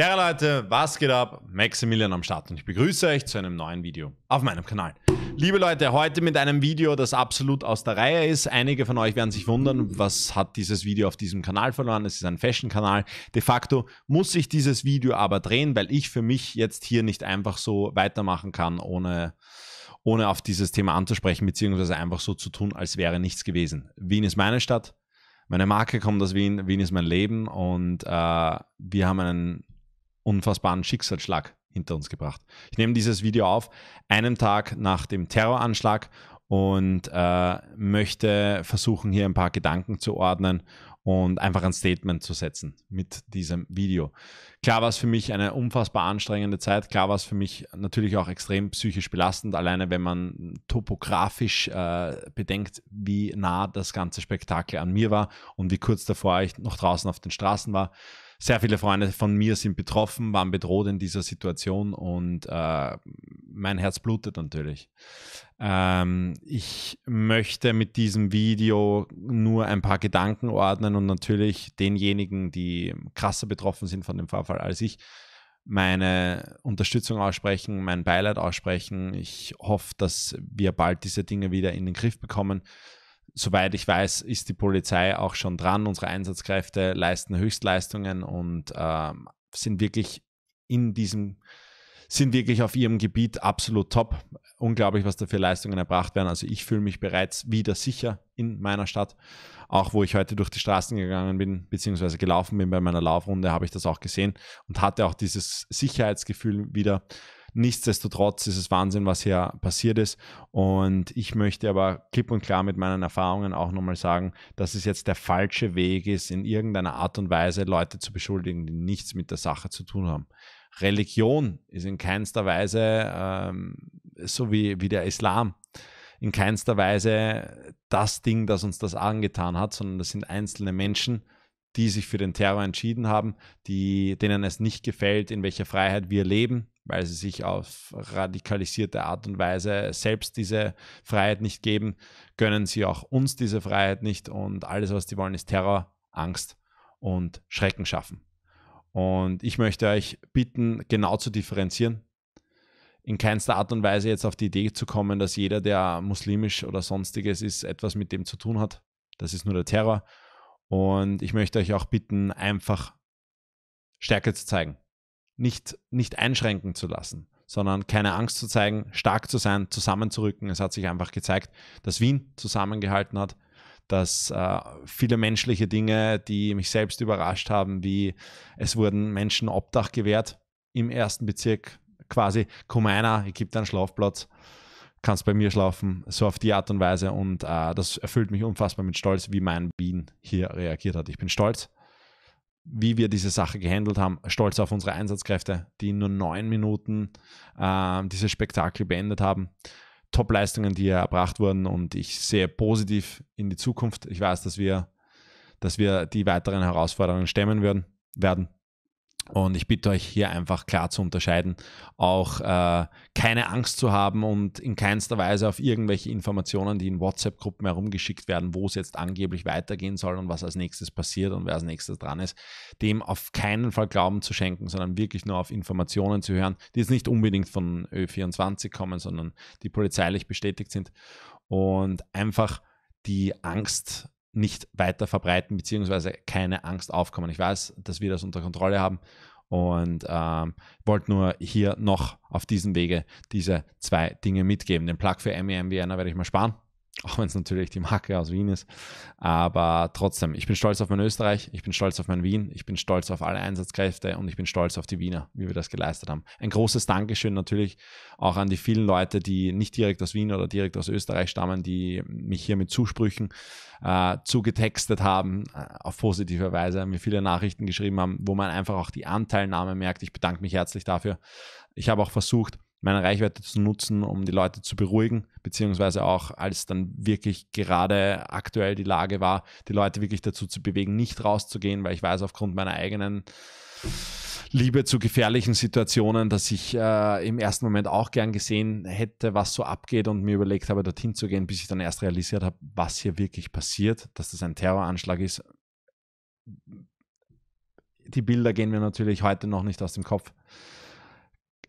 Servus Leute, was geht ab? Maximilian am Start und ich begrüße euch zu einem neuen Video auf meinem Kanal. Liebe Leute, heute mit einem Video, das absolut aus der Reihe ist. Einige von euch werden sich wundern, was hat dieses Video auf diesem Kanal verloren? Es ist ein Fashion-Kanal. De facto muss ich dieses Video aber drehen, weil ich für mich jetzt hier nicht einfach so weitermachen kann, ohne ohne auf dieses Thema anzusprechen, beziehungsweise einfach so zu tun, als wäre nichts gewesen. Wien ist meine Stadt, meine Marke kommt aus Wien, Wien ist mein Leben und äh, wir haben einen unfassbaren Schicksalsschlag hinter uns gebracht. Ich nehme dieses Video auf, einen Tag nach dem Terroranschlag und äh, möchte versuchen, hier ein paar Gedanken zu ordnen und einfach ein Statement zu setzen mit diesem Video. Klar war es für mich eine unfassbar anstrengende Zeit, klar war es für mich natürlich auch extrem psychisch belastend, alleine wenn man topografisch äh, bedenkt, wie nah das ganze Spektakel an mir war und wie kurz davor ich noch draußen auf den Straßen war sehr viele Freunde von mir sind betroffen, waren bedroht in dieser Situation und äh, mein Herz blutet natürlich. Ähm, ich möchte mit diesem Video nur ein paar Gedanken ordnen und natürlich denjenigen, die krasser betroffen sind von dem Vorfall als ich, meine Unterstützung aussprechen, mein Beileid aussprechen. Ich hoffe, dass wir bald diese Dinge wieder in den Griff bekommen soweit ich weiß, ist die Polizei auch schon dran. Unsere Einsatzkräfte leisten Höchstleistungen und ähm, sind wirklich in diesem, sind wirklich auf ihrem Gebiet absolut top. Unglaublich, was da für Leistungen erbracht werden. Also ich fühle mich bereits wieder sicher in meiner Stadt. Auch wo ich heute durch die Straßen gegangen bin, beziehungsweise gelaufen bin bei meiner Laufrunde, habe ich das auch gesehen und hatte auch dieses Sicherheitsgefühl wieder. Nichtsdestotrotz ist es Wahnsinn, was hier passiert ist. Und ich möchte aber klipp und klar mit meinen Erfahrungen auch nochmal sagen, dass es jetzt der falsche Weg ist, in irgendeiner Art und Weise Leute zu beschuldigen, die nichts mit der Sache zu tun haben. Religion ist in keinster Weise ähm, so wie, wie der Islam in keinster Weise das Ding, das uns das angetan hat, sondern das sind einzelne Menschen, die sich für den Terror entschieden haben, die, denen es nicht gefällt, in welcher Freiheit wir leben, weil sie sich auf radikalisierte Art und Weise selbst diese Freiheit nicht geben, gönnen sie auch uns diese Freiheit nicht und alles, was sie wollen, ist Terror, Angst und Schrecken schaffen. Und ich möchte euch bitten, genau zu differenzieren. In keinster Art und Weise jetzt auf die Idee zu kommen, dass jeder, der muslimisch oder sonstiges ist, etwas mit dem zu tun hat. Das ist nur der Terror. Und ich möchte euch auch bitten, einfach Stärke zu zeigen nicht, nicht einschränken zu lassen, sondern keine Angst zu zeigen, stark zu sein, zusammenzurücken. Es hat sich einfach gezeigt, dass Wien zusammengehalten hat, dass äh, viele menschliche Dinge, die mich selbst überrascht haben, wie es wurden Menschen Obdach gewährt im ersten Bezirk, quasi, komm einer, ich gebe dir einen Schlafplatz, kannst bei mir schlafen, so auf die Art und Weise. Und äh, das erfüllt mich unfassbar mit Stolz, wie mein Wien hier reagiert hat. Ich bin stolz wie wir diese Sache gehandelt haben. Stolz auf unsere Einsatzkräfte, die in nur neun Minuten äh, dieses Spektakel beendet haben. Top-Leistungen, die erbracht wurden und ich sehe positiv in die Zukunft. Ich weiß, dass wir, dass wir die weiteren Herausforderungen stemmen werden. werden. Und ich bitte euch hier einfach klar zu unterscheiden, auch äh, keine Angst zu haben und in keinster Weise auf irgendwelche Informationen, die in WhatsApp-Gruppen herumgeschickt werden, wo es jetzt angeblich weitergehen soll und was als nächstes passiert und wer als nächstes dran ist, dem auf keinen Fall Glauben zu schenken, sondern wirklich nur auf Informationen zu hören, die jetzt nicht unbedingt von Ö24 kommen, sondern die polizeilich bestätigt sind. Und einfach die Angst nicht weiter verbreiten, beziehungsweise keine Angst aufkommen. Ich weiß, dass wir das unter Kontrolle haben und ähm, wollte nur hier noch auf diesem Wege diese zwei Dinge mitgeben. Den Plug für MEM Vienna e werde ich mal sparen auch wenn es natürlich die Marke aus Wien ist. Aber trotzdem, ich bin stolz auf mein Österreich, ich bin stolz auf mein Wien, ich bin stolz auf alle Einsatzkräfte und ich bin stolz auf die Wiener, wie wir das geleistet haben. Ein großes Dankeschön natürlich auch an die vielen Leute, die nicht direkt aus Wien oder direkt aus Österreich stammen, die mich hier mit Zusprüchen äh, zugetextet haben, äh, auf positive Weise, mir viele Nachrichten geschrieben haben, wo man einfach auch die Anteilnahme merkt. Ich bedanke mich herzlich dafür. Ich habe auch versucht, meine Reichweite zu nutzen, um die Leute zu beruhigen, beziehungsweise auch, als dann wirklich gerade aktuell die Lage war, die Leute wirklich dazu zu bewegen, nicht rauszugehen, weil ich weiß aufgrund meiner eigenen Liebe zu gefährlichen Situationen, dass ich äh, im ersten Moment auch gern gesehen hätte, was so abgeht und mir überlegt habe, dorthin zu gehen, bis ich dann erst realisiert habe, was hier wirklich passiert, dass das ein Terroranschlag ist. Die Bilder gehen mir natürlich heute noch nicht aus dem Kopf.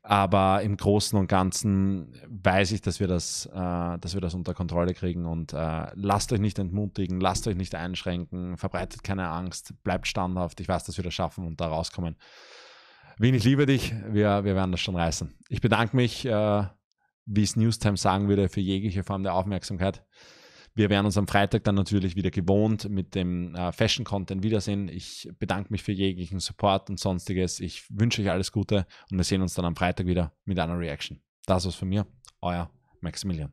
Aber im Großen und Ganzen weiß ich, dass wir das, äh, dass wir das unter Kontrolle kriegen und äh, lasst euch nicht entmutigen, lasst euch nicht einschränken, verbreitet keine Angst, bleibt standhaft. Ich weiß, dass wir das schaffen und da rauskommen. Wien, ich liebe dich. Wir, wir werden das schon reißen. Ich bedanke mich, äh, wie es Newstime sagen würde, für jegliche Form der Aufmerksamkeit. Wir werden uns am Freitag dann natürlich wieder gewohnt mit dem äh, Fashion-Content wiedersehen. Ich bedanke mich für jeglichen Support und sonstiges. Ich wünsche euch alles Gute und wir sehen uns dann am Freitag wieder mit einer Reaction. Das war's von mir, euer Maximilian.